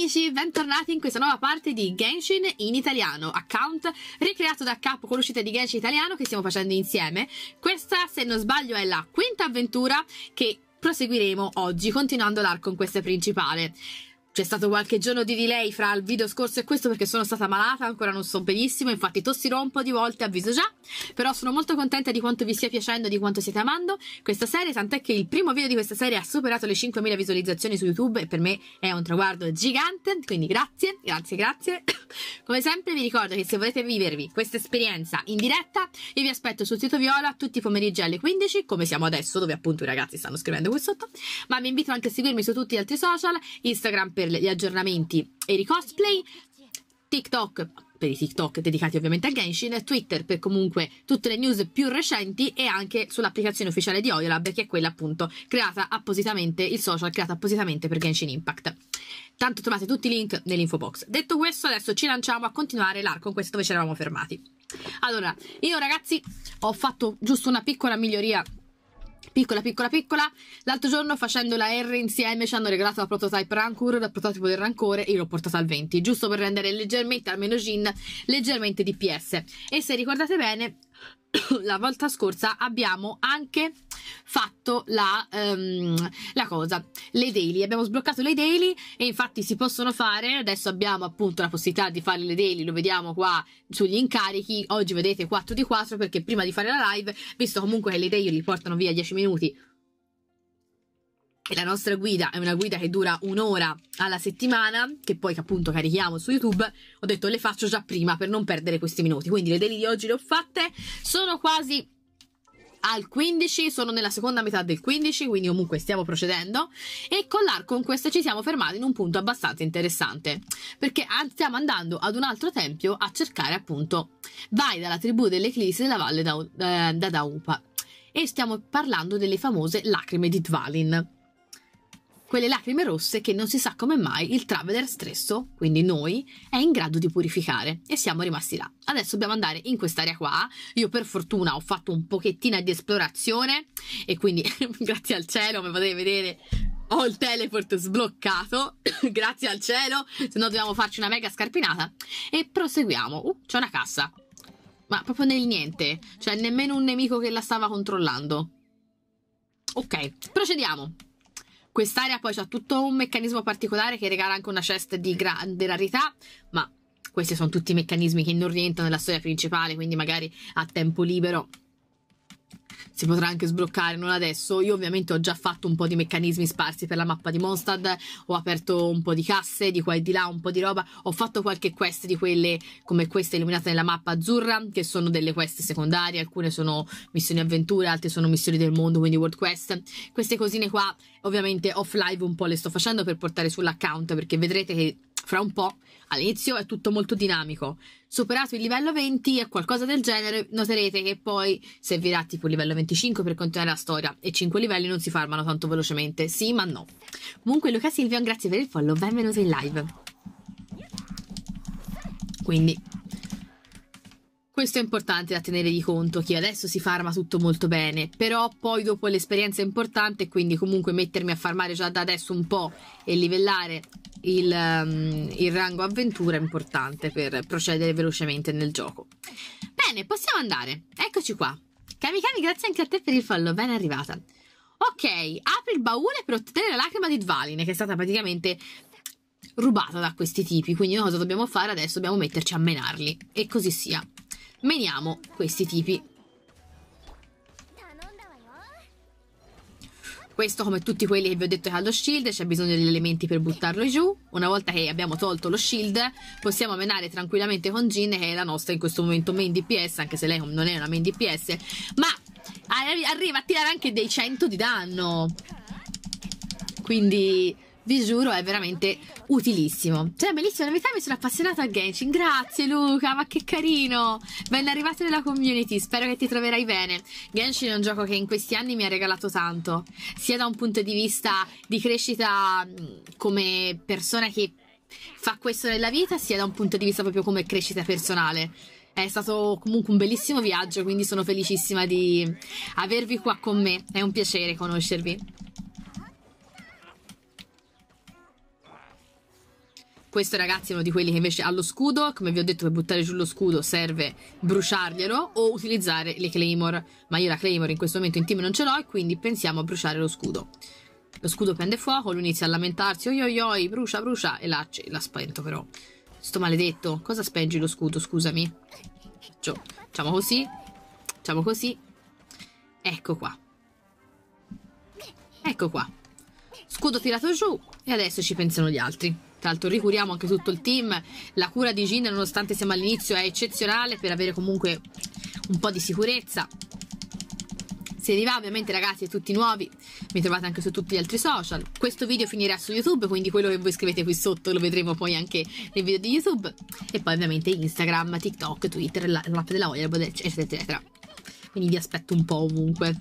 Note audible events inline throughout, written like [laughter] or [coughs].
amici, bentornati in questa nuova parte di Genshin in italiano, account ricreato da capo con l'uscita di Genshin italiano che stiamo facendo insieme. Questa, se non sbaglio, è la quinta avventura che proseguiremo oggi, continuando l'arco in questa principale. C'è stato qualche giorno di delay fra il video scorso e questo perché sono stata malata, ancora non sto benissimo, infatti tossirò un po' di volte, avviso già, però sono molto contenta di quanto vi stia piacendo, di quanto siete amando questa serie, tant'è che il primo video di questa serie ha superato le 5.000 visualizzazioni su YouTube e per me è un traguardo gigante, quindi grazie, grazie, grazie. [coughs] Come sempre vi ricordo che se volete vivervi questa esperienza in diretta, io vi aspetto sul sito Viola tutti i pomeriggi alle 15, come siamo adesso, dove appunto i ragazzi stanno scrivendo qui sotto, ma vi invito anche a seguirmi su tutti gli altri social, Instagram, per gli aggiornamenti e i cosplay, TikTok per i TikTok dedicati ovviamente a Genshin, Twitter per comunque tutte le news più recenti e anche sull'applicazione ufficiale di Oyolab che è quella appunto creata appositamente, il social creato appositamente per Genshin Impact. Tanto trovate tutti i link nell'info box. Detto questo adesso ci lanciamo a continuare l'arco in questo dove ci eravamo fermati. Allora, io ragazzi ho fatto giusto una piccola miglioria Piccola, piccola, piccola. L'altro giorno facendo la R insieme ci hanno regalato la prototype Rancor, dal prototipo del rancore, e l'ho portata al 20, giusto per rendere leggermente, almeno Gin, leggermente DPS. E se ricordate bene, [coughs] la volta scorsa abbiamo anche fatto la, um, la cosa, le daily. Abbiamo sbloccato le daily e infatti si possono fare, adesso abbiamo appunto la possibilità di fare le daily, lo vediamo qua sugli incarichi, oggi vedete 4 di 4 perché prima di fare la live, visto comunque che le daily li portano via 10 minuti, la nostra guida è una guida che dura un'ora alla settimana, che poi appunto carichiamo su YouTube, ho detto le faccio già prima per non perdere questi minuti, quindi le daily di oggi le ho fatte, sono quasi al 15, sono nella seconda metà del 15, quindi comunque stiamo procedendo. E con l'arco in questa ci siamo fermati in un punto abbastanza interessante, perché stiamo andando ad un altro tempio a cercare appunto, vai dalla tribù dell'Eclissi della valle da, eh, da Daupa. E stiamo parlando delle famose lacrime di Dvalin quelle lacrime rosse che non si sa come mai il Traveler stesso, quindi noi, è in grado di purificare e siamo rimasti là. Adesso dobbiamo andare in quest'area qua, io per fortuna ho fatto un pochettino di esplorazione e quindi [laughs] grazie al cielo, come potete vedere, ho il teleport sbloccato, [coughs] grazie al cielo, se no dobbiamo farci una mega scarpinata e proseguiamo. Uh, c'è una cassa. Ma proprio nel niente, cioè nemmeno un nemico che la stava controllando. Ok, procediamo. Quest'area poi ha tutto un meccanismo particolare che regala anche una chest di grande rarità, ma questi sono tutti meccanismi che non rientrano nella storia principale, quindi magari a tempo libero si potrà anche sbloccare, non adesso. Io ovviamente ho già fatto un po' di meccanismi sparsi per la mappa di Mondstadt, ho aperto un po' di casse di qua e di là, un po' di roba, ho fatto qualche quest di quelle come queste illuminate nella mappa azzurra, che sono delle quest secondarie, alcune sono missioni avventure altre sono missioni del mondo, quindi world quest. Queste cosine qua ovviamente off live un po' le sto facendo per portare sull'account perché vedrete che fra un po'. All'inizio è tutto molto dinamico. Superato il livello 20 e qualcosa del genere, noterete che poi servirà tipo il livello 25 per continuare la storia e 5 livelli non si farmano tanto velocemente. Sì, ma no. Comunque Luca Silvio, grazie per il follow, benvenuto in live. Quindi questo è importante da tenere di conto, che adesso si farma tutto molto bene, però poi dopo l'esperienza è importante, quindi comunque mettermi a farmare già da adesso un po' e livellare il, um, il rango avventura è importante per procedere velocemente nel gioco. Bene, possiamo andare. Eccoci qua. Kamikami, grazie anche a te per il follow, ben arrivata. Ok, apri il baule per ottenere la lacrima di Dvaline, che è stata praticamente rubata da questi tipi. Quindi cosa dobbiamo fare adesso? Dobbiamo metterci a menarli. E così sia meniamo questi tipi. Questo come tutti quelli che vi ho detto che ha lo shield c'è bisogno degli elementi per buttarlo giù. Una volta che abbiamo tolto lo shield possiamo menare tranquillamente con Jin che è la nostra in questo momento main DPS anche se lei non è una main DPS ma arriva a tirare anche dei 100 di danno. Quindi vi giuro è veramente utilissimo cioè bellissima novità mi sono appassionata a Genshin grazie Luca ma che carino ben arrivato nella community spero che ti troverai bene Genshin è un gioco che in questi anni mi ha regalato tanto sia da un punto di vista di crescita come persona che fa questo nella vita sia da un punto di vista proprio come crescita personale è stato comunque un bellissimo viaggio quindi sono felicissima di avervi qua con me è un piacere conoscervi Questo ragazzi è uno di quelli che invece ha lo scudo, come vi ho detto per buttare giù lo scudo serve bruciarglielo o utilizzare le claymore, ma io la claymore in questo momento in team non ce l'ho e quindi pensiamo a bruciare lo scudo. Lo scudo prende fuoco, lui inizia a lamentarsi, oi oi oi, brucia brucia e la, la spento però. Sto maledetto, cosa spengi lo scudo, scusami? Faccio, facciamo così, facciamo così, ecco qua. Ecco qua. Scudo tirato giù e adesso ci pensano gli altri. Tra l'altro ricuriamo anche tutto il team. La cura di Gin, nonostante siamo all'inizio, è eccezionale per avere comunque un po' di sicurezza. Se vi va, ovviamente ragazzi, e tutti nuovi, mi trovate anche su tutti gli altri social. Questo video finirà su YouTube, quindi quello che voi scrivete qui sotto lo vedremo poi anche nel video di YouTube. E poi ovviamente Instagram, TikTok, Twitter, la, la mappa della voglia, eccetera, eccetera. Quindi vi aspetto un po' ovunque.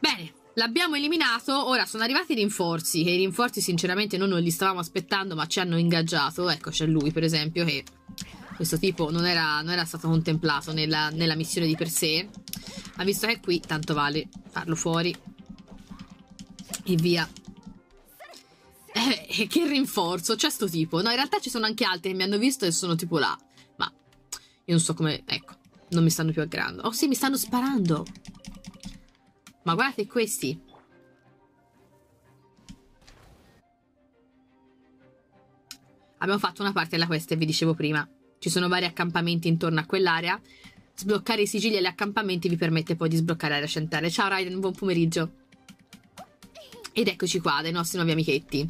Bene, L'abbiamo eliminato, ora sono arrivati i rinforzi, che i rinforzi sinceramente noi non li stavamo aspettando ma ci hanno ingaggiato, ecco c'è lui per esempio che questo tipo non era, non era stato contemplato nella, nella, missione di per sé, ma visto che è qui tanto vale farlo fuori e via. Eh, che rinforzo, c'è sto tipo, no in realtà ci sono anche altri che mi hanno visto e sono tipo là, ma io non so come, ecco, non mi stanno più aggrando, Oh sì, mi stanno sparando! Ma guardate questi. Abbiamo fatto una parte della quest, vi dicevo prima. Ci sono vari accampamenti intorno a quell'area. Sbloccare i sigilli agli accampamenti vi permette poi di sbloccare l'area centrale. Ciao Raiden, buon pomeriggio. Ed eccoci qua, dai nostri nuovi amichetti.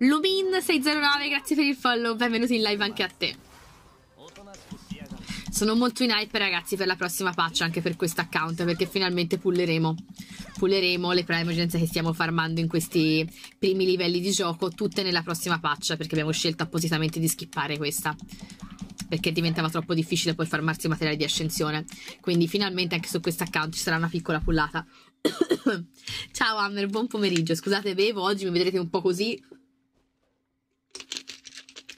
Lumin609, grazie per il follow, benvenuti in live anche a te. Sono molto in hype ragazzi per la prossima patch anche per questo account perché finalmente pulleremo, pulleremo le primogens che stiamo farmando in questi primi livelli di gioco tutte nella prossima patch perché abbiamo scelto appositamente di skippare questa perché diventava troppo difficile poi farmarsi materiali di ascensione quindi finalmente anche su questo account ci sarà una piccola pullata [coughs] ciao Hammer buon pomeriggio scusate bevo oggi mi vedrete un po' così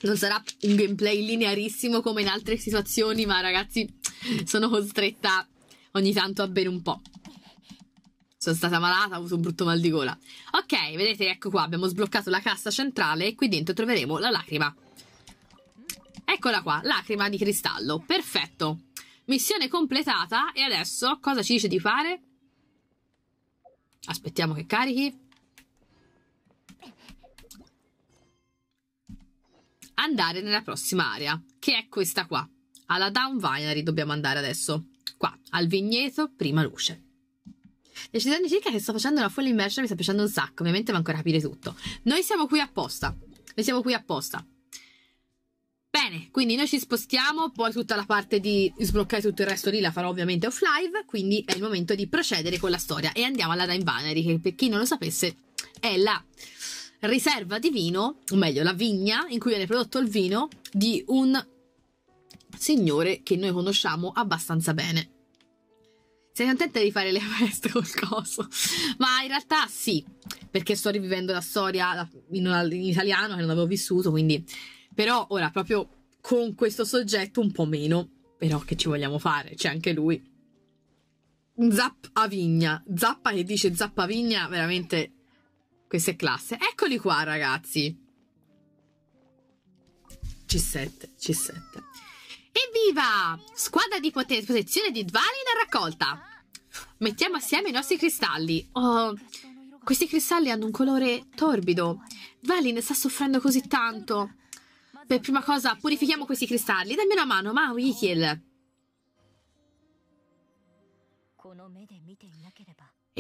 non sarà un gameplay linearissimo come in altre situazioni, ma ragazzi, sono costretta ogni tanto a bere un po'. Sono stata malata, ho avuto un brutto mal di gola. Ok, vedete, ecco qua, abbiamo sbloccato la cassa centrale e qui dentro troveremo la lacrima. Eccola qua, lacrima di cristallo. Perfetto. Missione completata e adesso cosa ci dice di fare? Aspettiamo che carichi. andare nella prossima area, che è questa qua. Alla Down Winery dobbiamo andare adesso. Qua, al vigneto, prima luce. Decisione circa che sto facendo una full immersion, mi sta piacendo un sacco, ovviamente va ancora a capire tutto. Noi siamo qui apposta. Noi siamo qui apposta. Bene, quindi noi ci spostiamo, poi tutta la parte di sbloccare tutto il resto lì la farò ovviamente off live, quindi è il momento di procedere con la storia e andiamo alla Dime Bannery che per chi non lo sapesse è la riserva di vino, o meglio la vigna in cui viene prodotto il vino, di un signore che noi conosciamo abbastanza bene. Sei contenta di fare le feste col coso? Ma in realtà sì, perché sto rivivendo la storia in, una, in italiano che non avevo vissuto, quindi... Però ora proprio con questo soggetto un po' meno, però che ci vogliamo fare? C'è anche lui. Zappa Vigna, Zappa che dice Zappa Vigna, veramente questa è classe. Eccoli qua, ragazzi. C7, C7. Evviva! Squadra di pote protezione di Dvalin da raccolta. Mettiamo assieme i nostri cristalli. Oh, questi cristalli hanno un colore torbido. Dvalin sta soffrendo così tanto. Per prima cosa purifichiamo questi cristalli. Dammi una mano, Mau Yikiel.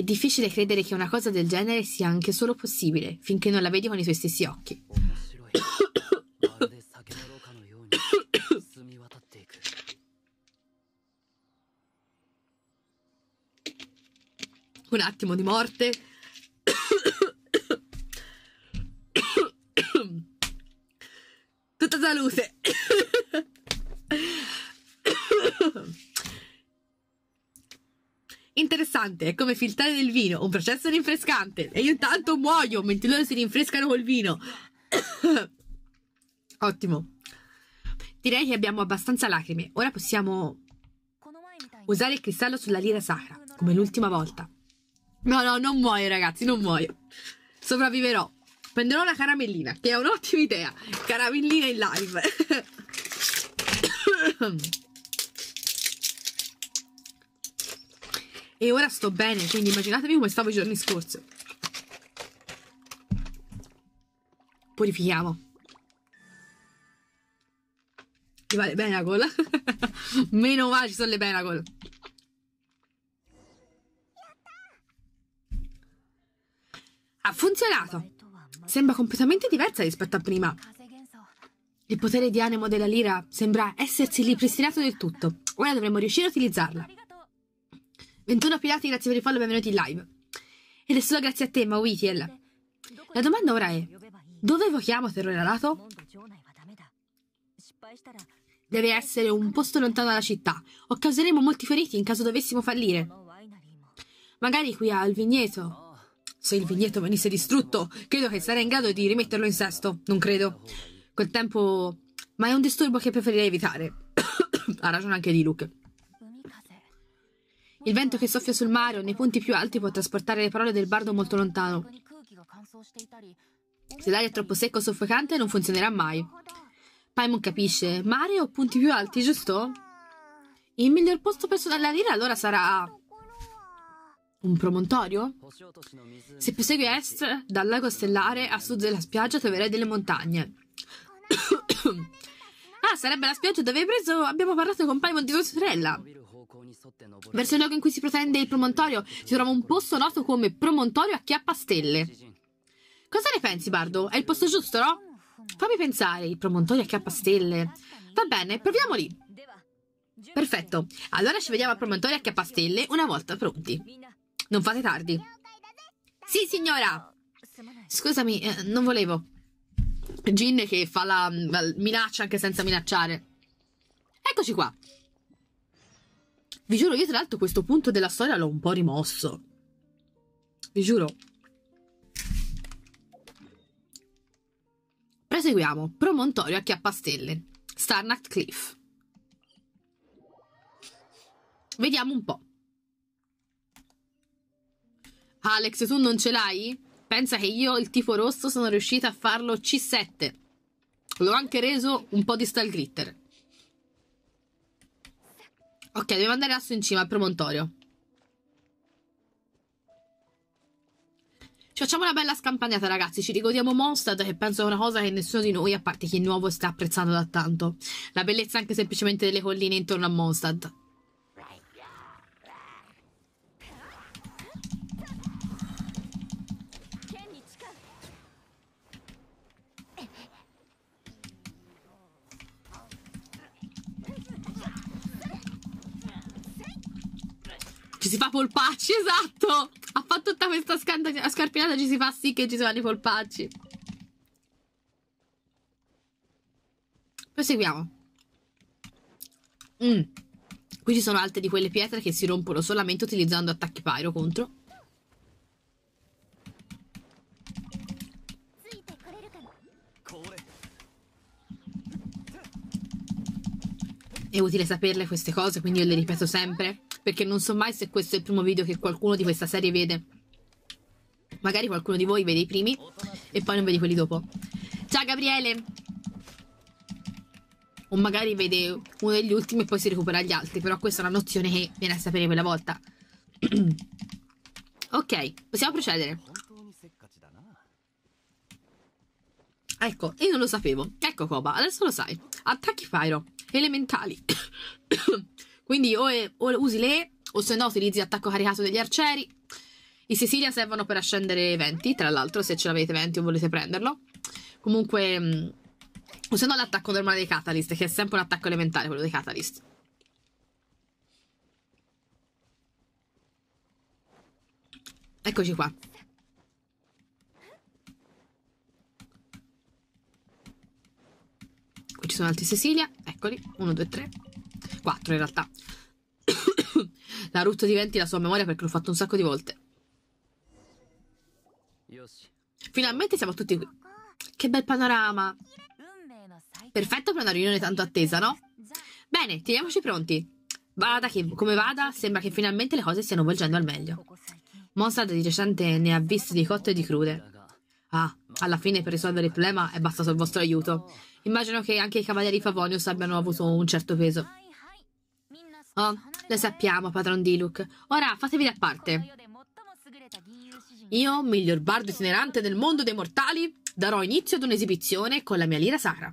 È difficile credere che una cosa del genere sia anche solo possibile, finché non la vedi con i suoi stessi occhi. [coughs] Un attimo di morte. [coughs] Tutta salute. interessante, è come filtrare del vino, un processo rinfrescante. E io intanto muoio mentre loro si rinfrescano col vino. Ottimo. Direi che abbiamo abbastanza lacrime. Ora possiamo usare il cristallo sulla lira sacra, come l'ultima volta. No, no, non muoio ragazzi, non muoio. Sopravviverò. Prenderò la caramellina, che è un'ottima idea. Caramellina in live. e ora sto bene, quindi immaginatevi come stavo i giorni scorsi. Purifichiamo. Ti [laughs] va le Benagol? Meno male ci sono le Benagol. Ha funzionato. Sembra completamente diversa rispetto a prima. Il potere di animo della lira sembra essersi ripristinato del tutto. Ora dovremmo riuscire a utilizzarla. 21 Pilati, grazie per il follow, benvenuti in live. Ed è solo grazie a te, Mawitiel. La domanda ora è, dove evochiamo terrore alato? Deve essere un posto lontano dalla città, o causeremo molti feriti in caso dovessimo fallire. Magari qui al vigneto. Se il vigneto venisse distrutto, credo che sarei in grado di rimetterlo in sesto, non credo. Col tempo... Ma è un disturbo che preferirei evitare. [coughs] ha ragione anche di Luke. Il vento che soffia sul mare o nei punti più alti può trasportare le parole del bardo molto lontano. Se l'aria è troppo secca o soffocante non funzionerà mai. Paimon capisce. Mare o punti più alti, giusto? Il miglior posto per suonare allora sarà... Un promontorio? Se prosegui a est, dal lago stellare a sud della spiaggia troverai delle montagne. [coughs] ah, sarebbe la spiaggia dove hai preso... Abbiamo parlato con Paimon di tua sorella. Verso il luogo in cui si protende il promontorio si trova un posto noto come promontorio a chiappa stelle. Cosa ne pensi, Bardo? È il posto giusto, no? Fammi pensare, il promontorio a chiappa stelle. Va bene, proviamo lì. Perfetto, allora ci vediamo al promontorio a chiappa stelle una volta pronti. Non fate tardi. Sì, signora! Scusami, eh, non volevo. Jin che fa la, la minaccia anche senza minacciare. Eccoci qua. Vi giuro, io tra l'altro questo punto della storia l'ho un po' rimosso. Vi giuro. Proseguiamo. Promontorio a Chiappastelle. Starnacht Cliff. Vediamo un po'. Alex, tu non ce l'hai? Pensa che io, il tifo rosso, sono riuscita a farlo C7. L'ho anche reso un po' di stal glitter. Ok, dobbiamo andare adesso in cima al promontorio. Ci facciamo una bella scampagnata, ragazzi. Ci ricordiamo Mondstadt, che penso è una cosa che nessuno di noi, a parte chi è nuovo, sta apprezzando da tanto. La bellezza anche semplicemente delle colline intorno a Mondstadt. si fa polpacci, [laughs] esatto! Ha fatto tutta questa scarpinata, ci si fa sì che ci si fanno i polpacci. Proseguiamo. Mm. Qui ci sono altre di quelle pietre che si rompono solamente utilizzando attacchi pyro contro. È utile saperle queste cose, quindi io le ripeto sempre perché non so mai se questo è il primo video che qualcuno di questa serie vede. Magari qualcuno di voi vede i primi e poi non vede quelli dopo. Ciao Gabriele! O magari vede uno degli ultimi e poi si recupera gli altri, però questa è una nozione che viene a sapere quella volta. [clears throat] ok, possiamo procedere. Ecco, io non lo sapevo. Ecco Koba, adesso lo sai. Attacchi Pyro, elementali. [coughs] Ecco, quindi o, è, o usi le, o se no utilizzi attacco caricato degli arcieri. I Sicilia servono per ascendere eventi, tra l'altro, se ce l'avete eventi o volete prenderlo. Comunque, o se no l'attacco normale dei Catalyst, che è sempre un attacco elementare quello dei Catalyst. Eccoci qua. Qui ci sono altri Sicilia, eccoli, 1, 2, 3. 4 in realtà. la [coughs] Ruth diventi la sua memoria perché l'ho fatto un sacco di volte. Finalmente siamo tutti qui. Che bel panorama! Perfetto per una riunione tanto attesa, no? Bene, teniamoci pronti. Vada che, come vada, sembra che finalmente le cose stiano volgendo al meglio. Monsad di recente ne ha viste di cotte e di crude. Ah, alla fine per risolvere il problema è bastato il vostro aiuto. Immagino che anche i cavalieri Favonius abbiano avuto un certo peso. Oh, lo sappiamo, padron Diluc. Ora fatevi da parte. Io, miglior bardo itinerante del mondo dei mortali, darò inizio ad un'esibizione con la mia lira sacra.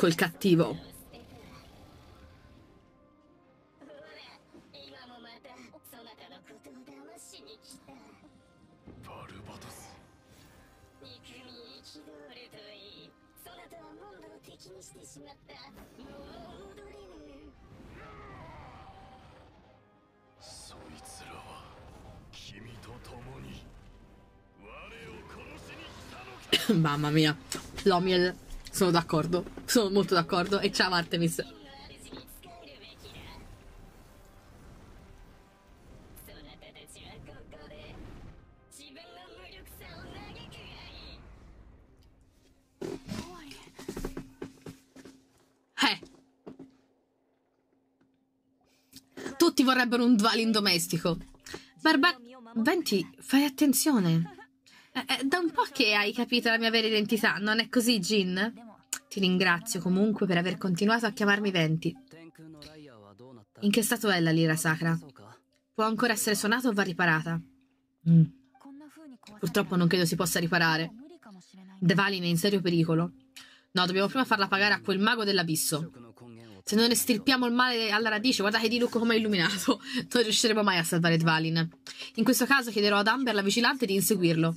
Ecco il cattivo. [coughs] Mamma mia, Lomiel sono d'accordo. Sono molto d'accordo. E ciao Artemis. Eh. Tutti vorrebbero un Dvalin domestico. Barbac... Venti, fai attenzione. è eh, eh, da un po' che hai capito la mia vera identità, non è così, Jin? Ti ringrazio comunque per aver continuato a chiamarmi Venti. In che stato è la lira sacra? Può ancora essere suonata o va riparata? Mm. Purtroppo non credo si possa riparare. Devalin è in serio pericolo. No, dobbiamo prima farla pagare a quel mago dell'abisso. Se non estirpiamo il male alla radice, guarda che di Luco come è illuminato, [laughs] non riusciremo mai a salvare Dvalin. In questo caso chiederò ad Amber, la vigilante, di inseguirlo.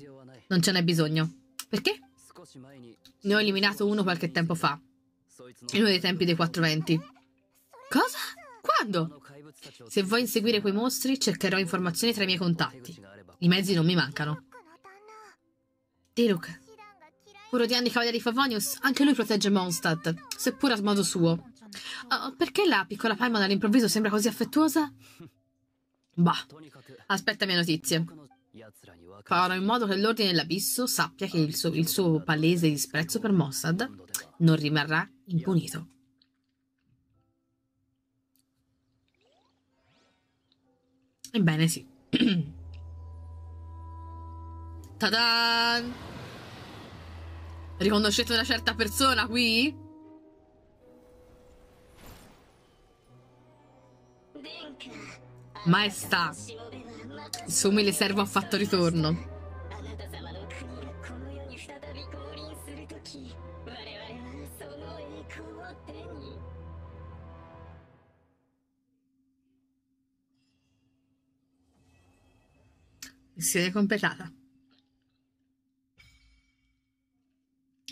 Non ce n'è bisogno. Perché? Ne ho eliminato uno qualche tempo fa. In uno dei tempi dei 420. Cosa? Quando? Se vuoi inseguire quei mostri, cercherò informazioni tra i miei contatti. I mezzi non mi mancano. Diluc. Puro di anni Cavalieri Favonius, anche lui protegge Mondstadt, seppur a modo suo. Oh, perché la piccola Paimon all'improvviso sembra così affettuosa? Bah, aspetta mie notizie farò in modo che l'ordine dell'abisso sappia che il suo, il suo palese disprezzo per Mossad non rimarrà impunito. Ebbene sì. [clears throat] ta Riconoscete una certa persona qui? Maestà. Su le servo a fatto ritorno. Missione completata.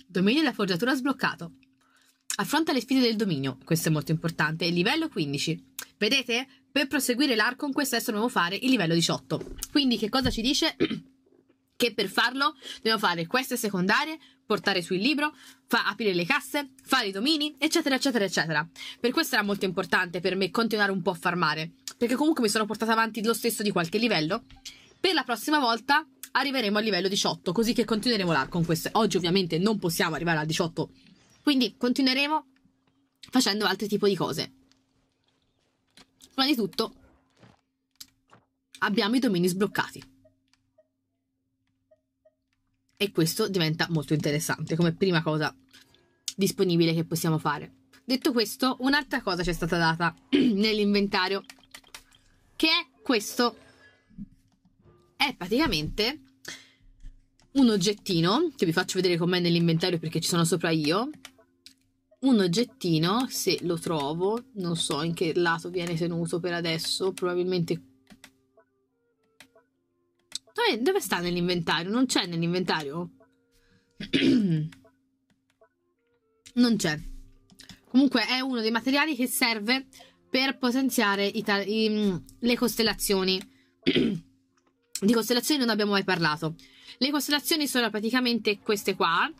Dominio della forgiatura sbloccato. Affronta le sfide del dominio, questo è molto importante. Livello 15. Vedete? Per proseguire l'arco in questo quest'esso dobbiamo fare il livello 18. Quindi che cosa ci dice? [clears throat] che per farlo dobbiamo fare queste secondarie, portare su il libro, fa aprire le casse, fare i domini, eccetera, eccetera, eccetera. Per questo era molto importante per me continuare un po' a farmare, perché comunque mi sono portata avanti lo stesso di qualche livello. Per la prossima volta arriveremo al livello 18, così che continueremo l'arco in questo. Oggi ovviamente non possiamo arrivare al 18, quindi continueremo facendo altri tipi di cose. Prima di tutto abbiamo i domini sbloccati. E questo diventa molto interessante come prima cosa disponibile che possiamo fare. Detto questo, un'altra cosa ci è stata data [clears throat] nell'inventario, che è questo. È praticamente un oggettino, che vi faccio vedere com'è nell'inventario perché ci sono sopra io, un oggettino, se lo trovo, non so in che lato viene tenuto per adesso, probabilmente... Dove, dove sta nell'inventario? Non c'è nell'inventario? [clears throat] non c'è. Comunque è uno dei materiali che serve per potenziare i i, mm, le costellazioni. [clears throat] Di costellazioni non abbiamo mai parlato. Le costellazioni sono praticamente queste qua,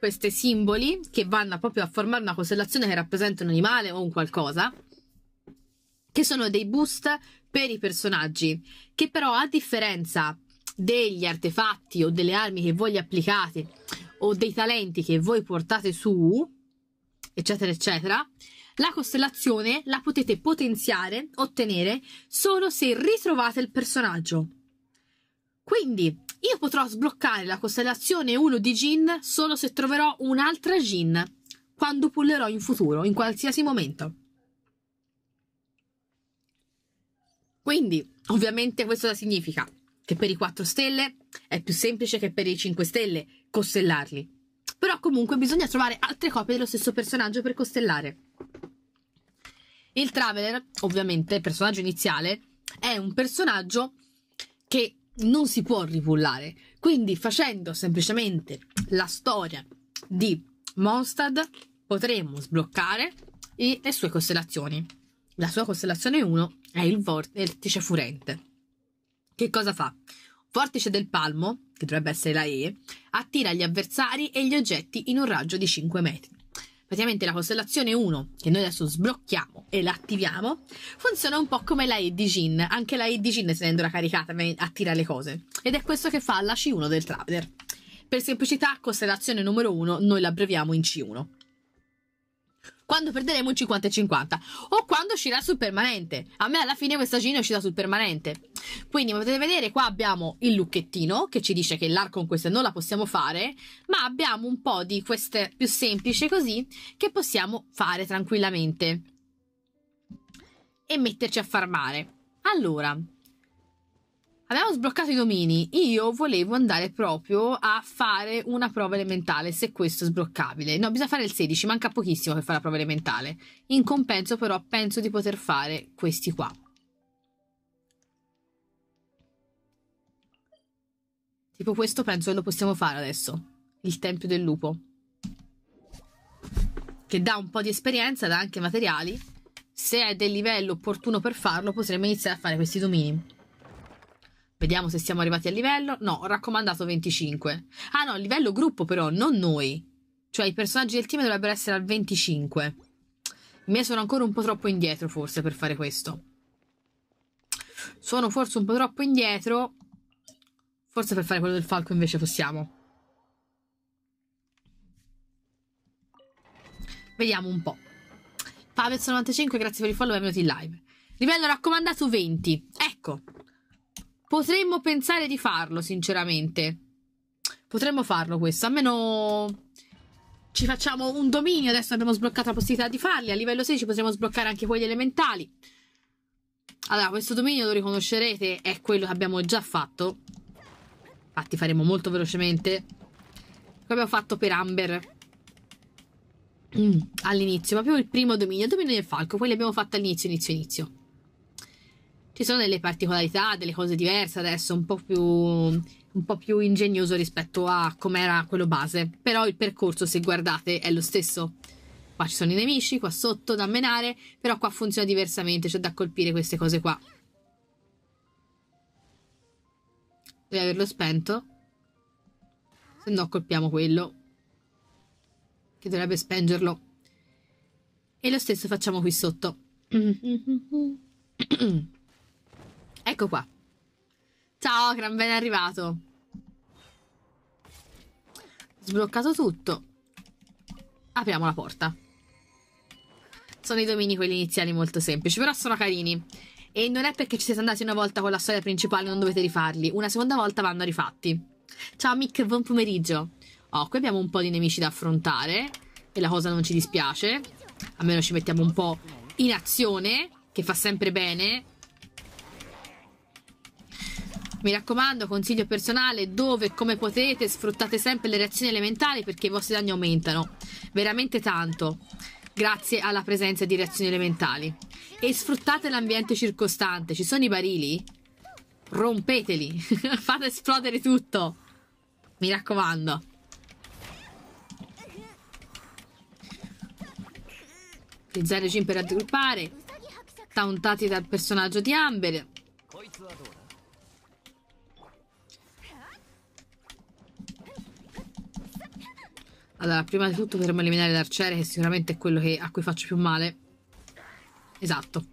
questi simboli che vanno proprio a formare una costellazione che rappresenta un animale o un qualcosa, che sono dei boost per i personaggi, che però a differenza degli artefatti o delle armi che voi gli applicate o dei talenti che voi portate su, eccetera, eccetera, la costellazione la potete potenziare, ottenere, solo se ritrovate il personaggio. Quindi, io potrò sbloccare la costellazione 1 di Gin solo se troverò un'altra Gin, quando pullerò in futuro, in qualsiasi momento. Quindi, ovviamente questo significa che per i 4 stelle è più semplice che per i 5 stelle costellarli. Però comunque bisogna trovare altre copie dello stesso personaggio per costellare. Il Traveler, ovviamente il personaggio iniziale, è un personaggio che non si può ripullare. Quindi facendo semplicemente la storia di Monstad potremo sbloccare i, le sue costellazioni. La sua costellazione 1 è il vortice furente. Che cosa fa? Vortice del palmo, che dovrebbe essere la E, attira gli avversari e gli oggetti in un raggio di 5 metri praticamente la costellazione 1 che noi adesso sblocchiamo e la attiviamo, funziona un po' come la Eddy Anche la Eddy tenendola caricata attira le cose. Ed è questo che fa la C1 del Traveler. Per semplicità, costellazione numero 1 noi l'abbreviamo in C1 quando perderemo un 50 e 50 o quando uscirà sul permanente a me alla fine questa gina è uscita sul permanente quindi come potete vedere qua abbiamo il lucchettino che ci dice che l'arco con questa non la possiamo fare ma abbiamo un po' di queste più semplici così che possiamo fare tranquillamente e metterci a farmare allora abbiamo sbloccato i domini. Io volevo andare proprio a fare una prova elementale, se questo è sbloccabile. No, bisogna fare il 16, manca pochissimo per fare la prova elementale. In compenso però penso di poter fare questi qua. Tipo questo penso che lo possiamo fare adesso. Il Tempio del Lupo. Che dà un po' di esperienza, dà anche materiali. Se è del livello opportuno per farlo, potremmo iniziare a fare questi domini. Vediamo se siamo arrivati al livello. No, ho raccomandato 25. Ah no, livello gruppo però, non noi. Cioè i personaggi del team dovrebbero essere al 25. I miei sono ancora un po' troppo indietro forse per fare questo. Sono forse un po' troppo indietro. Forse per fare quello del falco invece possiamo. Vediamo un po'. Pavel 95, grazie per il follow, benvenuti in live. Livello raccomandato 20. Ecco, Potremmo pensare di farlo, sinceramente. Potremmo farlo questo, almeno ci facciamo un dominio. Adesso abbiamo sbloccato la possibilità di farli. A livello 6 ci possiamo sbloccare anche quelli elementali. Allora, questo dominio lo riconoscerete, è quello che abbiamo già fatto. Infatti faremo molto velocemente. Come abbiamo fatto per Amber. Mm, all'inizio, proprio il primo dominio, il dominio del falco, quelli abbiamo fatto all'inizio, inizio, inizio ci sono delle particolarità, delle cose diverse adesso, un po' più, un po più ingegnoso rispetto a come era quello base. Però il percorso, se guardate, è lo stesso. Qua ci sono i nemici, qua sotto da menare, però qua funziona diversamente, c'è cioè da colpire queste cose qua. Devi averlo spento. Se no colpiamo quello. Che dovrebbe spengerlo. E lo stesso facciamo qui sotto. [clears throat] [clears throat] Ecco qua. Ciao, gran ben arrivato. Sbloccato tutto. Apriamo la porta. Sono i domini quelli iniziali molto semplici, però sono carini. E non è perché ci siete andati una volta con la storia principale non dovete rifarli. Una seconda volta vanno rifatti. Ciao Mick, buon pomeriggio. Oh, qui abbiamo un po' di nemici da affrontare. E la cosa non ci dispiace. Almeno ci mettiamo un po' in azione, che fa sempre bene. Mi raccomando, consiglio personale, dove e come potete sfruttate sempre le reazioni elementari perché i vostri danni aumentano, veramente tanto, grazie alla presenza di reazioni elementali. E sfruttate l'ambiente circostante, ci sono i barili? Rompeteli, [laughs] fate esplodere tutto, mi raccomando. Utilizzare Jin per raggruppare, tauntati dal personaggio di Amber, Allora, prima di tutto potremmo eliminare l'arciere, che sicuramente è quello che, a cui faccio più male. Esatto.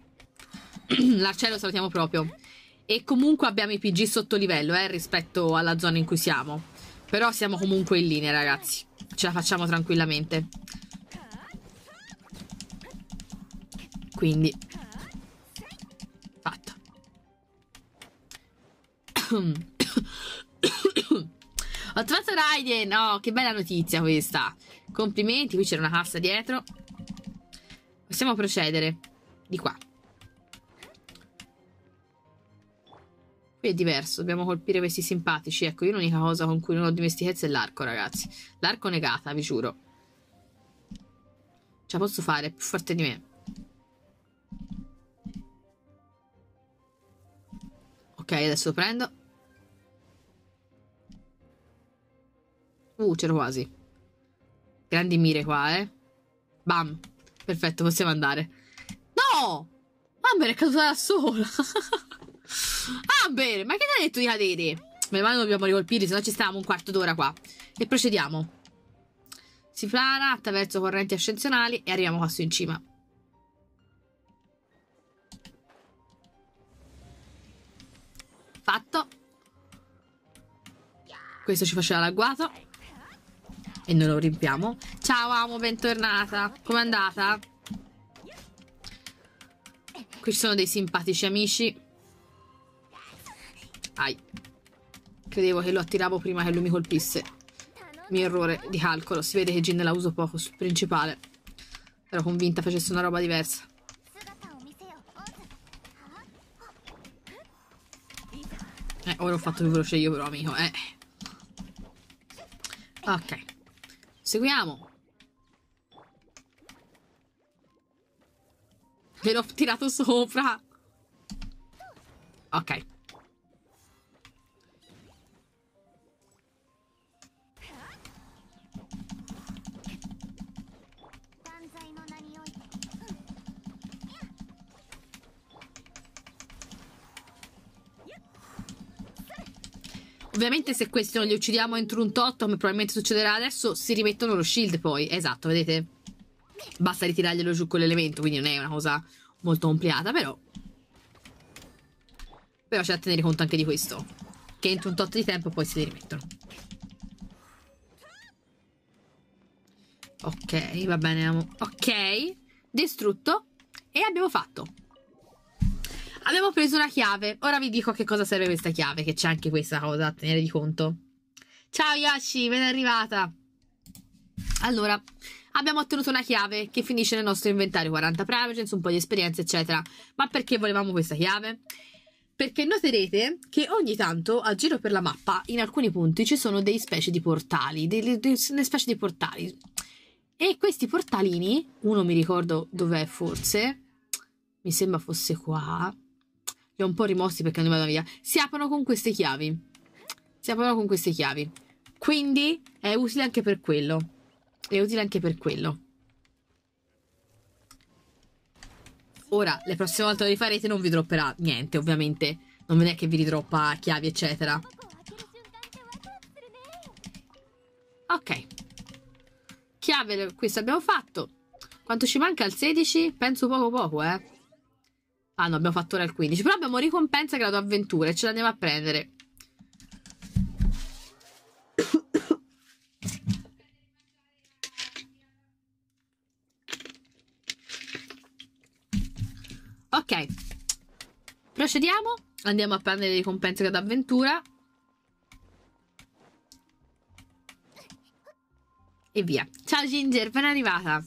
[clears throat] l'arciere lo salutiamo proprio. E comunque abbiamo i PG sotto livello, eh, rispetto alla zona in cui siamo. Però siamo comunque in linea, ragazzi. Ce la facciamo tranquillamente. Quindi... Fatta. [clears throat] Ho trovato Raiden! Oh, che bella notizia questa. Complimenti, qui c'era una cassa dietro. Possiamo procedere. Di qua. Qui è diverso, dobbiamo colpire questi simpatici. Ecco, io l'unica cosa con cui non ho dimestichezza è l'arco, ragazzi. L'arco negata, vi giuro. Ce la posso fare, è più forte di me. Ok, adesso lo prendo. Uh, c'ero quasi. Grandi mire qua, eh. Bam. Perfetto, possiamo andare. No! Amber è caduta da sola. [laughs] Amber, ma che ti ha detto di cadere? Meno male dobbiamo ricolpire, se no ci stiamo un quarto d'ora qua. E procediamo. Si plana attraverso correnti ascensionali e arriviamo quasi in cima. Fatto. Questo ci faceva l'agguato. E noi lo riempiamo. Ciao Amo, bentornata. Com'è andata? Qui ci sono dei simpatici amici. Ai. Credevo che lo attiravo prima che lui mi colpisse. Mio errore di calcolo. Si vede che Jin la uso poco sul principale. Ero convinta facesse una roba diversa. Eh, ora ho fatto più veloce io però, amico, eh. Ok. Seguiamo. Ve l'ho tirato sopra. Ok. Ovviamente se questi non li uccidiamo entro un tot, come probabilmente succederà adesso, si rimettono lo shield poi. Esatto, vedete? Basta ritirarglielo giù con l'elemento, quindi non è una cosa molto complicata, però... Però c'è da tenere conto anche di questo. Che entro un tot di tempo poi si rimettono. Ok, va bene. Ok, distrutto. E abbiamo fatto. Abbiamo preso una chiave. Ora vi dico a che cosa serve questa chiave, che c'è anche questa cosa da tenere di conto. Ciao Yoshi, ben arrivata. Allora, abbiamo ottenuto una chiave che finisce nel nostro inventario 40 primogens, un po' di esperienza, eccetera. Ma perché volevamo questa chiave? Perché noterete che ogni tanto a giro per la mappa, in alcuni punti ci sono dei specie di portali, delle, delle specie di portali. E questi portalini, uno mi ricordo dov'è forse, mi sembra fosse qua, li ho un po' rimossi perché andavano via, si aprono con queste chiavi. Si aprono con queste chiavi. Quindi è utile anche per quello. È utile anche per quello. Ora, le prossime volte che li farete non vi dropperà niente, ovviamente. Non è che vi ridroppa chiavi, eccetera. Ok. Chiave, questo abbiamo fatto. Quanto ci manca al 16? Penso poco poco, eh. Ah no, abbiamo fatto ora il 15. Però abbiamo ricompensa che la creato e Ce l'andiamo a prendere. ok. Procediamo. Andiamo a prendere ricompensa creato d'avventura. E via. Ciao Ginger, ben arrivata.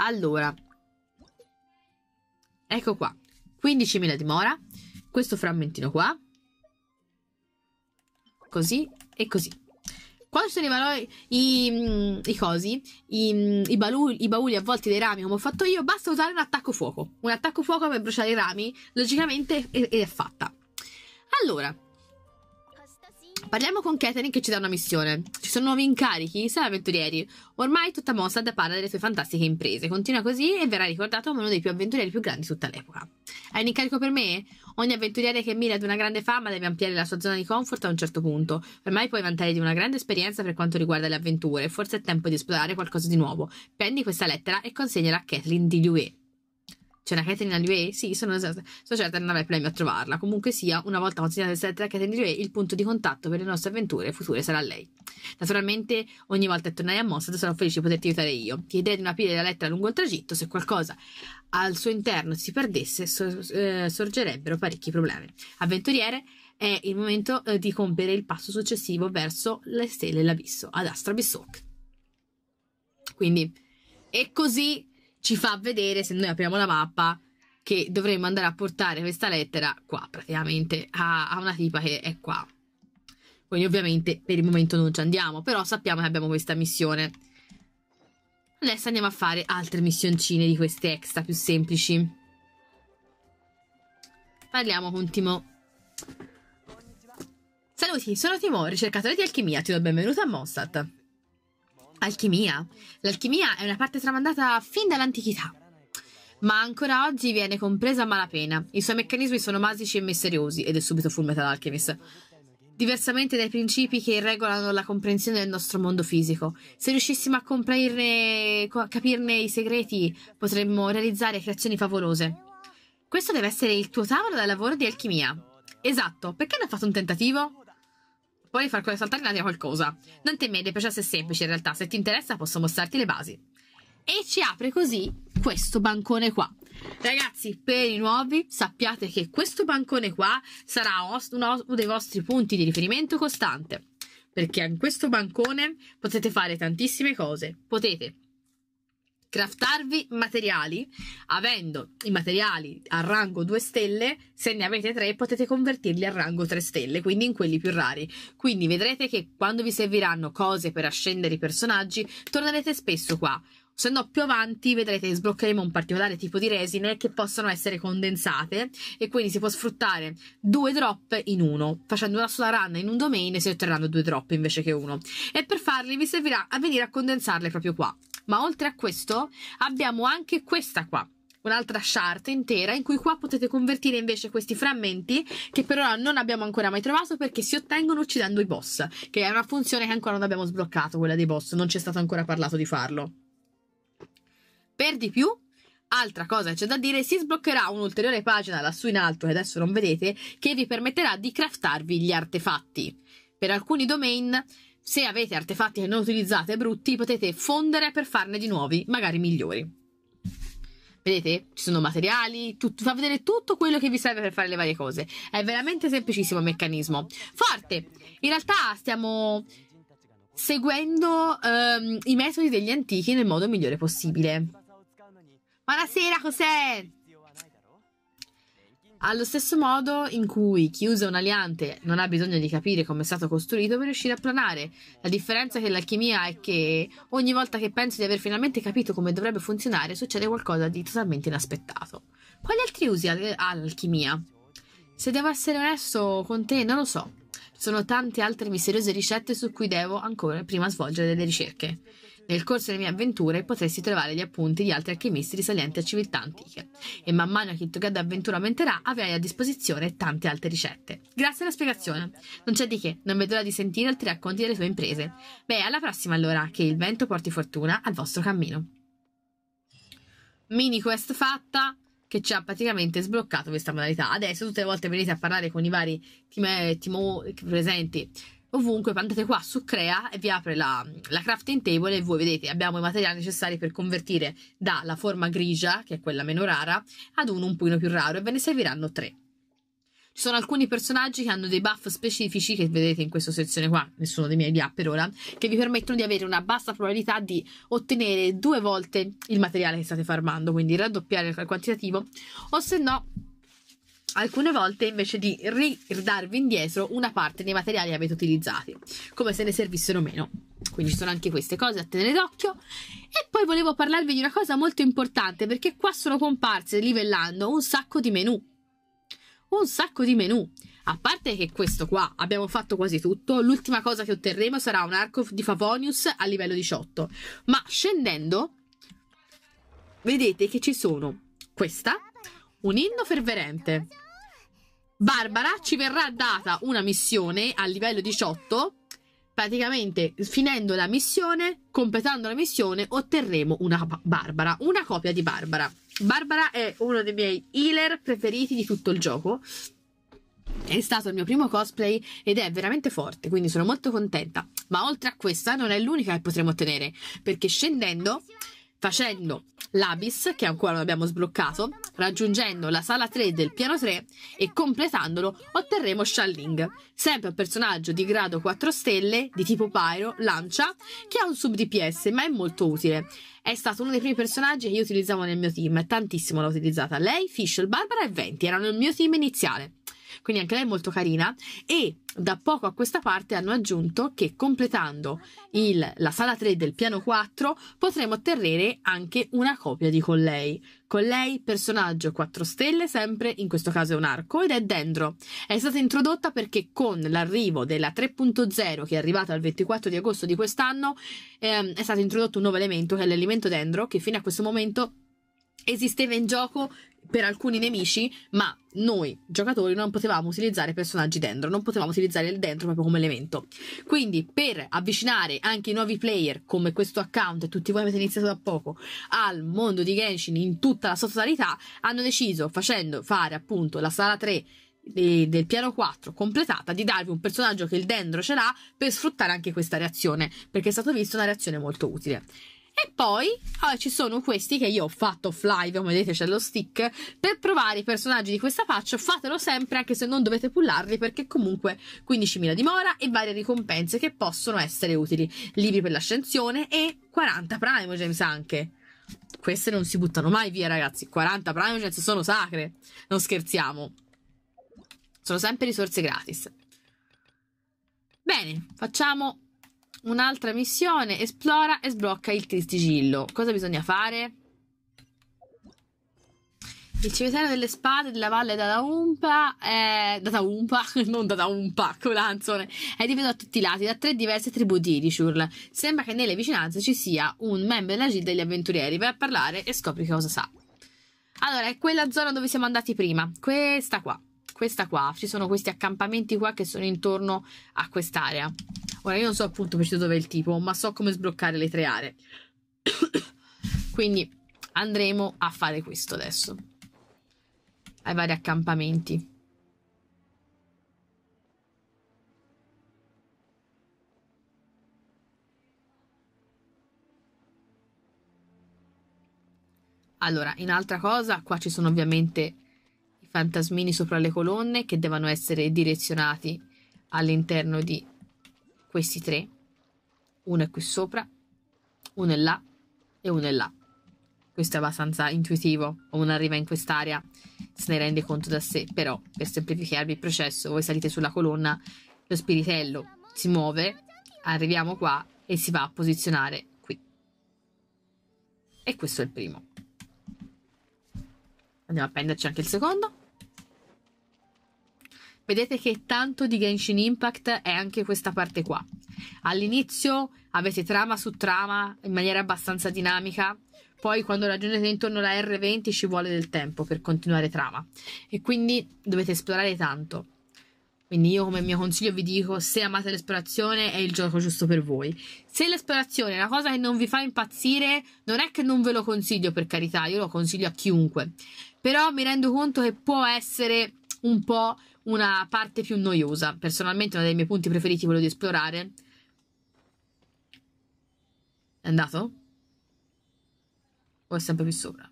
Allora, Ecco qua, 15.000 di mora, questo frammentino qua, così e così. Quando ci sono i, valori, i, mm, i cosi, i, mm, i, baluli, i bauli avvolti dai rami come ho fatto io, basta usare un attacco fuoco. Un attacco fuoco per bruciare i rami, logicamente è, è fatta. Allora, Parliamo con Catherine che ci dà una missione. Ci sono nuovi incarichi? Sei avventurieri. Ormai tutta mossa da parla delle sue fantastiche imprese. Continua così e verrà ricordato come uno dei più avventurieri più grandi di tutta l'epoca. Hai un incarico per me? Ogni avventuriere che mira ad una grande fama deve ampliare la sua zona di comfort a un certo punto. Ormai puoi vantare di una grande esperienza per quanto riguarda le avventure. Forse è tempo di esplorare qualcosa di nuovo. Prendi questa lettera e consegnala a Kathleen di Lue. C'è una Catherine Allué? Sì, sono, sono certa che non avrei problemi a trovarla. Comunque sia, una volta consegnata il set della Catherine Allué, il punto di contatto per le nostre avventure future sarà lei. Naturalmente, ogni volta che tornerai a Mossad sarò felice di poterti aiutare io. Ti chiederei di una pila della lettera lungo il tragitto, se qualcosa al suo interno si perdesse, so, eh, sorgerebbero parecchi problemi. Avventuriere, è il momento eh, di compiere il passo successivo verso le stelle e l'abisso, ad Astra Bissoc. Quindi, e così ci fa vedere se noi apriamo la mappa che dovremmo andare a portare questa lettera qua praticamente a, a una tipa che è qua quindi ovviamente per il momento non ci andiamo però sappiamo che abbiamo questa missione adesso andiamo a fare altre missioncine di queste extra più semplici parliamo con Timo saluti sono Timo ricercatore di alchimia ti do il benvenuto a Mossad Alchimia. L'alchimia è una parte tramandata fin dall'antichità, ma ancora oggi viene compresa a malapena. I suoi meccanismi sono magici e misteriosi, ed è subito Full Metal Alchemist. Diversamente dai principi che regolano la comprensione del nostro mondo fisico, se riuscissimo a capirne i segreti, potremmo realizzare creazioni favolose. Questo deve essere il tuo tavolo da lavoro di alchimia. Esatto, perché ne hai fatto un tentativo? Puoi far saltare qualcosa. Non temere, il processo è semplice in realtà. Se ti interessa posso mostrarti le basi. E ci apre così questo bancone qua. Ragazzi, per i nuovi sappiate che questo bancone qua sarà uno dei vostri punti di riferimento costante. Perché in questo bancone potete fare tantissime cose. Potete craftarvi materiali. Avendo i materiali a rango 2 stelle, se ne avete 3 potete convertirli a rango 3 stelle, quindi in quelli più rari. Quindi vedrete che quando vi serviranno cose per ascendere i personaggi, tornerete spesso qua. Se no, più avanti vedrete che sbloccheremo un particolare tipo di resine che possono essere condensate e quindi si può sfruttare due drop in uno. Facendo una sola run in un domain si otterranno due drop invece che uno. E per farli vi servirà a venire a condensarle proprio qua. Ma oltre a questo abbiamo anche questa qua un'altra chart intera in cui qua potete convertire invece questi frammenti che per ora non abbiamo ancora mai trovato perché si ottengono uccidendo i boss, che è una funzione che ancora non abbiamo sbloccato, quella dei boss, non ci è stato ancora parlato di farlo. Per di più, altra cosa c'è da dire, si sbloccherà un'ulteriore pagina lassù in alto che adesso non vedete che vi permetterà di craftarvi gli artefatti. Per alcuni domain se avete artefatti che non utilizzate brutti, potete fondere per farne di nuovi, magari migliori. Vedete? Ci sono materiali, tutto, fa vedere tutto quello che vi serve per fare le varie cose. È veramente semplicissimo il meccanismo. Forte! In realtà stiamo seguendo um, i metodi degli antichi nel modo migliore possibile. Buonasera, José! Allo stesso modo in cui chi usa un aliante non ha bisogno di capire come è stato costruito per riuscire a planare. La differenza che l'alchimia è che ogni volta che penso di aver finalmente capito come dovrebbe funzionare succede qualcosa di totalmente inaspettato. Quali altri usi ha l'alchimia? Se devo essere onesto con te, non lo so. Sono tante altre misteriose ricette su cui devo ancora prima svolgere delle ricerche. Nel corso delle mie avventure potresti trovare gli appunti di altri alchimisti risalenti a civiltà antiche e man mano che il tuo grado avventura aumenterà avrai a disposizione tante altre ricette. Grazie alla spiegazione. Non c'è di che, non vedo l'ora di sentire altri racconti delle tue imprese. Beh, alla prossima allora, che il vento porti fortuna al vostro cammino. Mini quest fatta che ci ha praticamente sbloccato questa modalità. Adesso tutte le volte venite a parlare con i vari team, team presenti ovunque andate qua su crea e vi apre la, la crafting table e voi vedete abbiamo i materiali necessari per convertire dalla forma grigia che è quella meno rara ad uno un pochino più raro e ve ne serviranno tre ci sono alcuni personaggi che hanno dei buff specifici che vedete in questa sezione qua, nessuno dei miei li ha per ora, che vi permettono di avere una bassa probabilità di ottenere due volte il materiale che state farmando, quindi raddoppiare il quantitativo, o se no alcune volte invece di ridarvi indietro una parte dei materiali che avete utilizzati, come se ne servissero meno. Quindi ci sono anche queste cose a tenere d'occhio. E poi volevo parlarvi di una cosa molto importante perché qua sono comparse livellando un sacco di menu. Un sacco di menu. A parte che questo qua abbiamo fatto quasi tutto, l'ultima cosa che otterremo sarà un arco di Favonius a livello 18. Ma scendendo, vedete che ci sono questa un inno ferverente. Barbara ci verrà data una missione a livello 18. Praticamente finendo la missione, completando la missione, otterremo una Barbara, una copia di Barbara. Barbara è uno dei miei healer preferiti di tutto il gioco. È stato il mio primo cosplay ed è veramente forte, quindi sono molto contenta. Ma oltre a questa non è l'unica che potremo ottenere, perché scendendo facendo l'Abis, che ancora non abbiamo sbloccato, raggiungendo la sala 3 del piano 3 e completandolo otterremo Shalling, sempre un personaggio di grado 4 stelle, di tipo Pyro, lancia, che ha un sub DPS ma è molto utile. È stato uno dei primi personaggi che io utilizzavo nel mio team, tantissimo l'ho utilizzata. Lei, Fischl, Barbara e Venti erano il mio team iniziale quindi anche lei è molto carina e da poco a questa parte hanno aggiunto che completando il, la sala 3 del piano 4 potremo ottenere anche una copia di con lei. Con lei personaggio 4 stelle, sempre in questo caso è un arco ed è Dendro. È stata introdotta perché con l'arrivo della 3.0 che è arrivata il 24 di agosto di quest'anno ehm, è stato introdotto un nuovo elemento che è l'elemento Dendro che fino a questo momento esisteva in gioco per alcuni nemici, ma noi giocatori non potevamo utilizzare personaggi dentro, non potevamo utilizzare il dentro proprio come elemento. Quindi, per avvicinare anche i nuovi player, come questo account e tutti voi avete iniziato da poco, al mondo di Genshin in tutta la sua totalità, hanno deciso, facendo fare appunto la sala 3 del piano 4 completata, di darvi un personaggio che il dendro ce l'ha per sfruttare anche questa reazione, perché è stata vista una reazione molto utile. E poi oh, ci sono questi che io ho fatto offline, come vedete c'è lo stick, per provare i personaggi di questa faccia, fatelo sempre anche se non dovete pullarli perché comunque 15.000 dimora e varie ricompense che possono essere utili, libri per l'ascensione e 40 primogems anche. Queste non si buttano mai via ragazzi, 40 primogems sono sacre, non scherziamo. Sono sempre risorse gratis. Bene, facciamo Un'altra missione, esplora e sblocca il Cristigillo. Cosa bisogna fare? Il cimitero delle spade della valle Dadaumpa è... Dadaumpa? [laughs] Non Dadaumpa, come la È diviso a tutti i lati da tre diverse tribù di Irishurl Sembra che nelle vicinanze ci sia un membro della gilda degli avventurieri. Vai a parlare e scopri cosa sa. Allora, è quella zona dove siamo andati prima. Questa qua. Questa qua. Ci sono questi accampamenti qua che sono intorno a quest'area. Ora io non so appunto preciso dove è il tipo, ma so come sbloccare le tre aree. [coughs] Quindi andremo a fare questo adesso. Ai vari accampamenti. Allora, in altra cosa, qua ci sono ovviamente i fantasmini sopra le colonne che devono essere direzionati all'interno di questi tre, uno è qui sopra, uno è là e uno è là. Questo è abbastanza intuitivo, uno arriva in quest'area, se ne rende conto da sé, però per semplificarvi il processo voi salite sulla colonna, lo spiritello si muove, arriviamo qua e si va a posizionare qui. E questo è il primo. Andiamo a prenderci anche il secondo. Vedete che tanto di Genshin Impact è anche questa parte qua. All'inizio avete trama su trama in maniera abbastanza dinamica, poi quando raggiungete intorno alla R20 ci vuole del tempo per continuare trama e quindi dovete esplorare tanto. Quindi io come mio consiglio vi dico, se amate l'esplorazione è il gioco giusto per voi. Se l'esplorazione è una cosa che non vi fa impazzire, non è che non ve lo consiglio per carità, io lo consiglio a chiunque. Però mi rendo conto che può essere un po' una parte più noiosa. Personalmente uno dei miei punti preferiti quello di esplorare. È andato? O è sempre più sopra?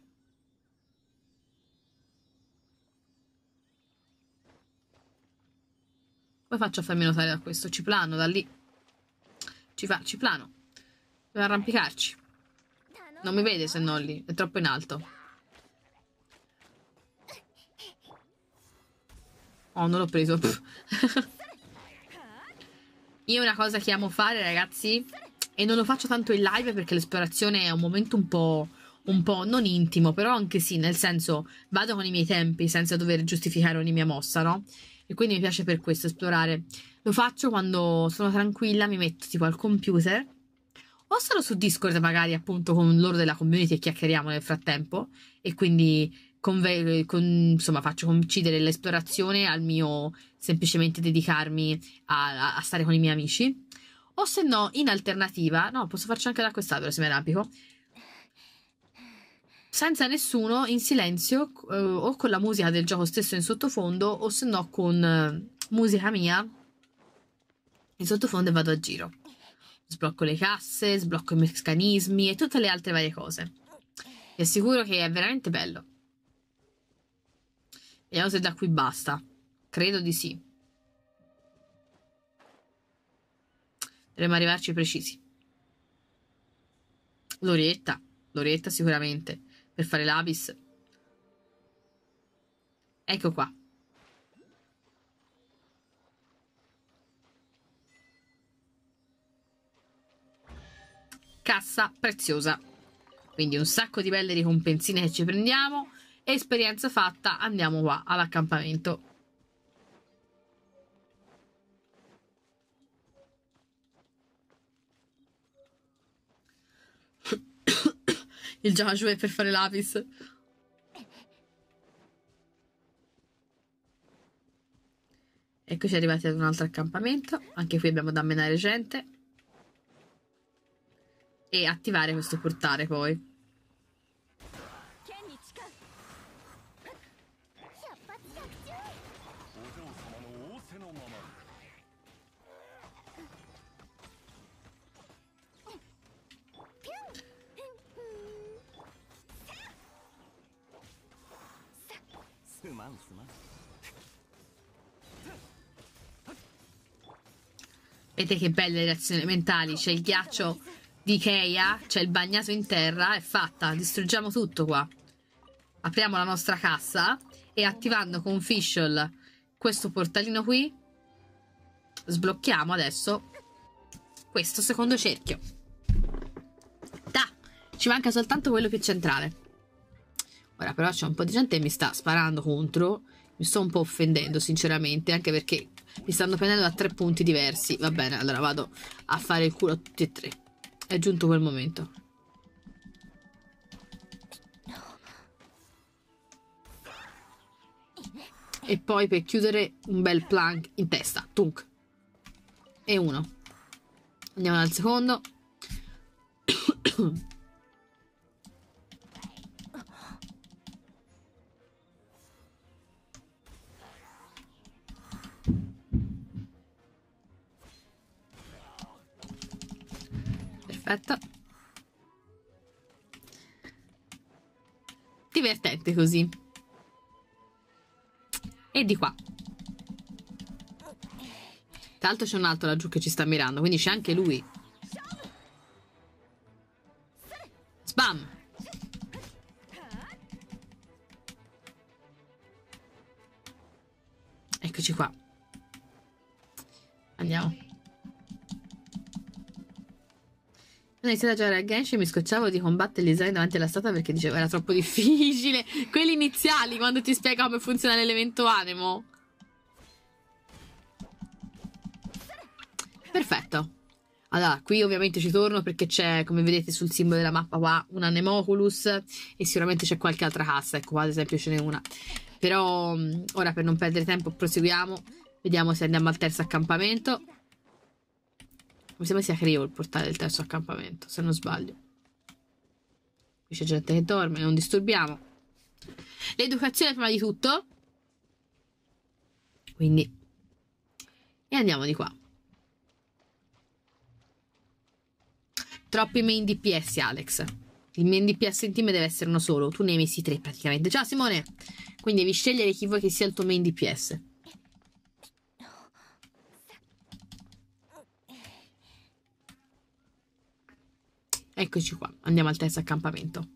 Come faccio a farmi notare da questo? Ci plano, da lì. Ci, fa, ci plano. Per arrampicarci. Non mi vede se no lì, è troppo in alto. Oh, non l'ho preso. [laughs] Io una cosa che amo fare, ragazzi, e non lo faccio tanto in live perché l'esplorazione è un momento un po', un po' non intimo, però anche sì, nel senso vado con i miei tempi senza dover giustificare ogni mia mossa, no? E quindi mi piace per questo esplorare. Lo faccio quando sono tranquilla, mi metto tipo al computer o sono su Discord magari appunto con loro della community e chiacchieriamo nel frattempo e quindi conve- con, insomma, faccio coincidere l'esplorazione al mio semplicemente dedicarmi a, a, stare con i miei amici. O se no, in alternativa, no, posso farci anche da quest'albero se mi arrabbico. Senza nessuno, in silenzio, eh, o con la musica del gioco stesso in sottofondo, o se no con eh, musica mia in sottofondo e vado a giro. Sblocco le casse, sblocco i meccanismi e tutte le altre varie cose. Vi assicuro che è veramente bello. Vediamo se da qui basta. Credo di sì. Dovremmo arrivarci precisi. L'orietta. L'orietta sicuramente. Per fare l'abis. Ecco qua. Cassa preziosa. Quindi un sacco di belle ricompensine che ci prendiamo Esperienza fatta, andiamo qua all'accampamento. Il Joshua è per fare l'Avis. Eccoci arrivati ad un altro accampamento. Anche qui abbiamo da menare gente. E attivare questo portale poi. Vedete che belle reazioni mentali, c'è il ghiaccio di Ikea, c'è il bagnato in terra, è fatta, distruggiamo tutto qua. Apriamo la nostra cassa e attivando con Fischl questo portalino qui, sblocchiamo adesso questo secondo cerchio. Da! Ci manca soltanto quello più centrale. Ora però c'è un po' di gente che mi sta sparando contro mi sto un po' offendendo, sinceramente, anche perché mi stanno prendendo da tre punti diversi. Va bene, allora vado a fare il culo a tutti e tre. È giunto quel momento. E poi per chiudere un bel plank in testa. Tunk. E uno. Andiamo al secondo. [coughs] Perfetto. Divertente così. E di qua. Tra l'altro c'è un altro laggiù che ci sta mirando, quindi c'è anche lui. Ho iniziato a giocare a Genshin mi scocciavo di combattere gli zaini davanti alla statua perché dicevo era troppo [laughs] difficile. Quelli iniziali quando ti spiega come funziona l'elemento animo. Perfetto. Allora, qui ovviamente ci torno perché c'è, come vedete sul simbolo della mappa qua, un anemoculus e sicuramente c'è qualche altra cassa, ecco qua ad esempio ce n'è una. Però mm, ora per non perdere tempo proseguiamo, vediamo se andiamo al terzo accampamento. Mi sembra sia Creole il portale del terzo accampamento, se non sbaglio. Qui c'è gente che dorme, non disturbiamo. L'educazione prima di tutto. Quindi... E andiamo di qua. Troppi main DPS, Alex. Il main DPS in team deve essere uno solo. Tu ne hai messi tre praticamente. Ciao Simone! Quindi devi scegliere chi vuoi che sia il tuo main DPS. Eccoci qua, andiamo al terzo accampamento.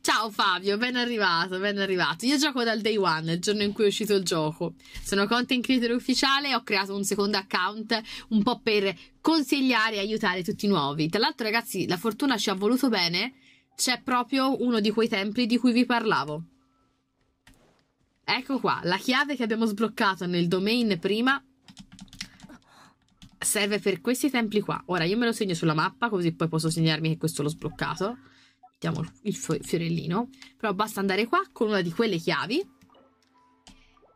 Ciao Fabio, ben arrivato, ben arrivato. Io gioco dal day one, il giorno in cui è uscito il gioco. Sono content creator ufficiale e ho creato un secondo account un po' per consigliare e aiutare tutti i nuovi. Tra l'altro ragazzi, la fortuna ci ha voluto bene, c'è proprio uno di quei templi di cui vi parlavo. Ecco qua, la chiave che abbiamo sbloccato nel domain prima serve per questi templi qua. Ora io me lo segno sulla mappa così poi posso segnarmi che questo l'ho sbloccato. Mettiamo il fiorellino. Però basta andare qua con una di quelle chiavi.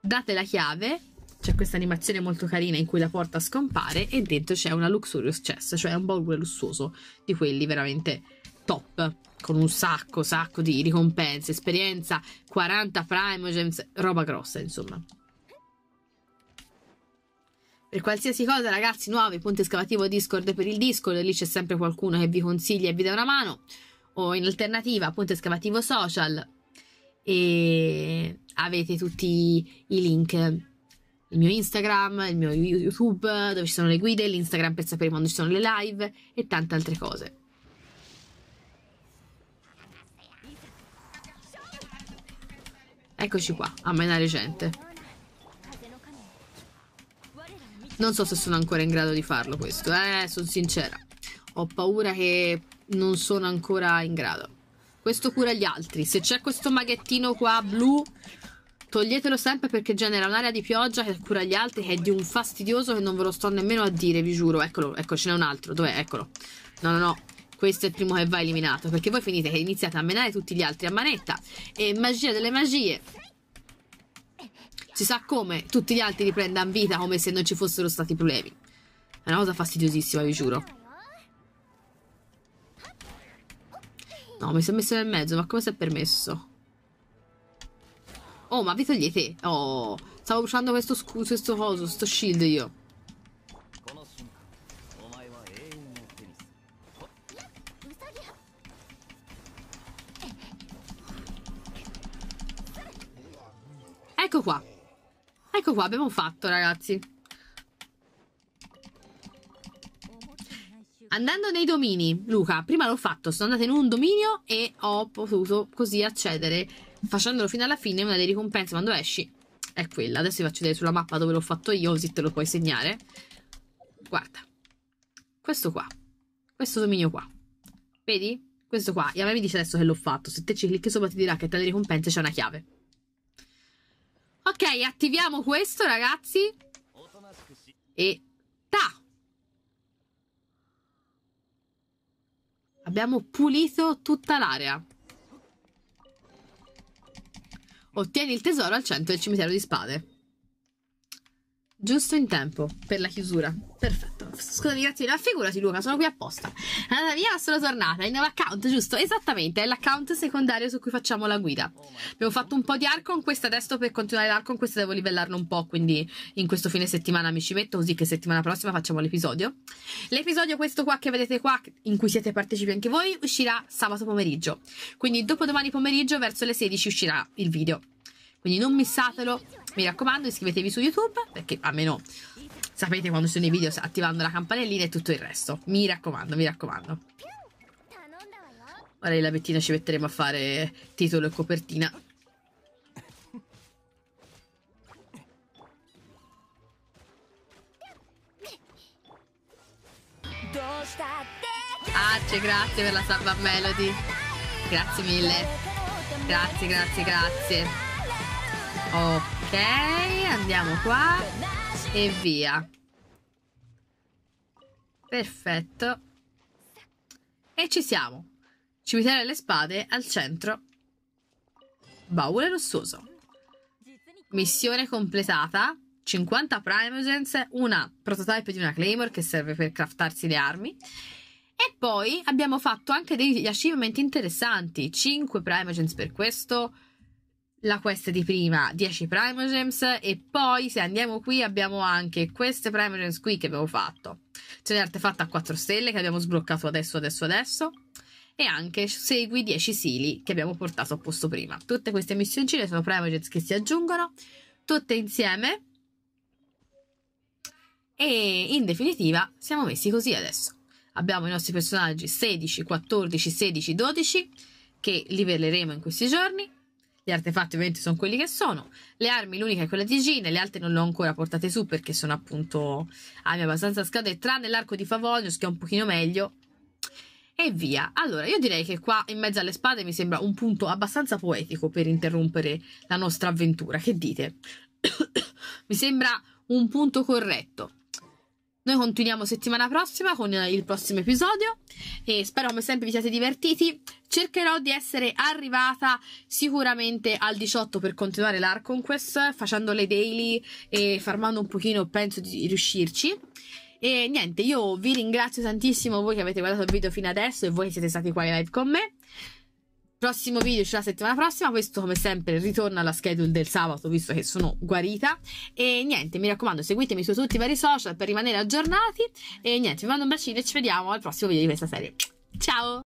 Date la chiave. C'è questa animazione molto carina in cui la porta scompare e dentro c'è una luxurious chest, cioè un baule lussuoso di quelli veramente top con un sacco, sacco di ricompense, esperienza, 40 primogems, roba grossa, insomma per qualsiasi cosa, ragazzi, nuovi, punto esclamativo Discord per il Discord, lì c'è sempre qualcuno che vi consiglia e vi dà una mano, o in alternativa, punto esclamativo social, e avete tutti i link, il mio Instagram, il mio YouTube, dove ci sono le guide, l'Instagram per sapere quando ci sono le live e tante altre cose. Eccoci qua, a menare gente. Non so se sono ancora in grado di farlo questo, eh, sono sincera. Ho paura che non sono ancora in grado. Questo cura gli altri. Se c'è questo maghettino qua blu, toglietelo sempre perché genera un'area di pioggia che cura gli altri, che è di un fastidioso che non ve lo sto nemmeno a dire, vi giuro. Eccolo, ecco, ce n'è un altro. Dov'è? Eccolo. No, no, no. Questo è il primo che va eliminato. Perché voi finite che iniziate a menare tutti gli altri a manetta. E magia delle magie si sa come tutti gli altri riprendano vita come se non ci fossero stati problemi. È una cosa fastidiosissima, vi giuro. No, mi si è messo nel mezzo, ma come si è permesso? Oh, ma vi togliete? Oh, stavo bruciando questo, questo coso, sto shield io. Ecco qua. Ecco qua, abbiamo fatto, ragazzi. Andando nei domini, Luca, prima l'ho fatto, sono andata in un dominio e ho potuto così accedere, facendolo fino alla fine, una delle ricompense quando esci è quella. Adesso vi faccio vedere sulla mappa dove l'ho fatto io, così te lo puoi segnare. Guarda, questo qua, questo dominio qua, vedi? Questo qua, e a me mi dice adesso che l'ho fatto, se te ci clicchi sopra ti dirà che tra le ricompense c'è una chiave. Ok, attiviamo questo, ragazzi. E... Ta! Abbiamo pulito tutta l'area. Ottieni il tesoro al centro del cimitero di spade. Giusto in tempo per la chiusura. Perfetto. Scusami, grazie, la figurati Luca, sono qui apposta. Andata via, sono tornata. Il nuovo account, giusto? Esattamente, è l'account secondario su cui facciamo la guida. Abbiamo fatto un po' di arco Arcon, questa adesso per continuare l'Arcon, questa devo livellarlo un po', quindi in questo fine settimana mi ci metto, così che settimana prossima facciamo l'episodio. L'episodio questo qua che vedete qua, in cui siete partecipi anche voi, uscirà sabato pomeriggio. Quindi dopo domani pomeriggio verso le 16 uscirà il video. Quindi non missatelo, mi raccomando iscrivetevi su YouTube perché almeno sapete quando sono i video attivando la campanellina e tutto il resto. Mi raccomando, mi raccomando. Ora la Bettina ci metteremo a fare titolo e copertina. Arce, grazie per la salva melody. Grazie mille. Grazie, grazie, grazie. Ok, andiamo qua e via perfetto e ci siamo cimitero delle spade al centro baule rossoso missione completata 50 primogens una prototype di una claymore che serve per craftarsi le armi e poi abbiamo fatto anche degli achievement interessanti 5 primogens per questo la quest di prima 10 Primogems e poi se andiamo qui abbiamo anche queste Primogems qui che abbiamo fatto c'è n'è artefatta a 4 stelle che abbiamo sbloccato adesso adesso adesso e anche segui 10 sili che abbiamo portato a posto prima tutte queste missioncine sono Primogems che si aggiungono tutte insieme e in definitiva siamo messi così adesso abbiamo i nostri personaggi 16, 14, 16, 12 che livelleremo in questi giorni gli artefatti ovviamente sono quelli che sono. Le armi, l'unica è quella di Gine, le altre non le ho ancora portate su perché sono appunto armi abbastanza scadute, tranne l'arco di Favonius che è un pochino meglio. E via. Allora, io direi che qua in mezzo alle spade mi sembra un punto abbastanza poetico per interrompere la nostra avventura. Che dite? [coughs] mi sembra un punto corretto. Noi continuiamo settimana prossima con eh, il prossimo episodio e spero come sempre vi siate divertiti. Cercherò di essere arrivata sicuramente al 18 per continuare l'Arc Conquest facendo le daily e farmando un pochino penso di riuscirci. E niente, io vi ringrazio tantissimo voi che avete guardato il video fino adesso e voi che siete stati qua in live con me. Prossimo video c'è la settimana prossima, questo come sempre ritorna alla schedule del sabato visto che sono guarita e niente mi raccomando seguitemi su tutti i vari social per rimanere aggiornati e niente vi mando un bacino e ci vediamo al prossimo video di questa serie. Ciao!